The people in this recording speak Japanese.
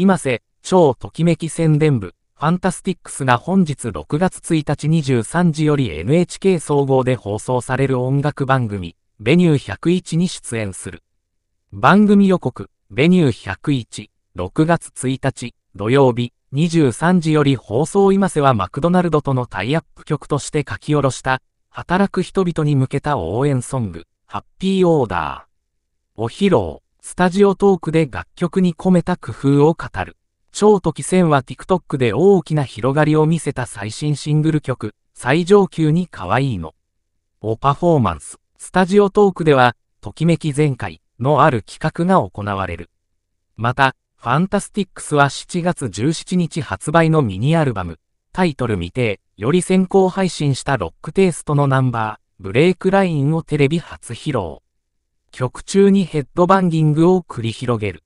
今瀬、超ときめき宣伝部、ファンタスティックスが本日6月1日23時より NHK 総合で放送される音楽番組、ベニュー101に出演する。番組予告、ベニュー101、6月1日、土曜日、23時より放送今瀬はマクドナルドとのタイアップ曲として書き下ろした、働く人々に向けた応援ソング、ハッピーオーダー。お披露。スタジオトークで楽曲に込めた工夫を語る。超時戦は TikTok で大きな広がりを見せた最新シングル曲、最上級に可愛いの。をパフォーマンス。スタジオトークでは、ときめき全開のある企画が行われる。また、ファンタスティックスは7月17日発売のミニアルバム、タイトル未定、より先行配信したロックテイストのナンバー、ブレイクラインをテレビ初披露。曲中にヘッドバンギングを繰り広げる。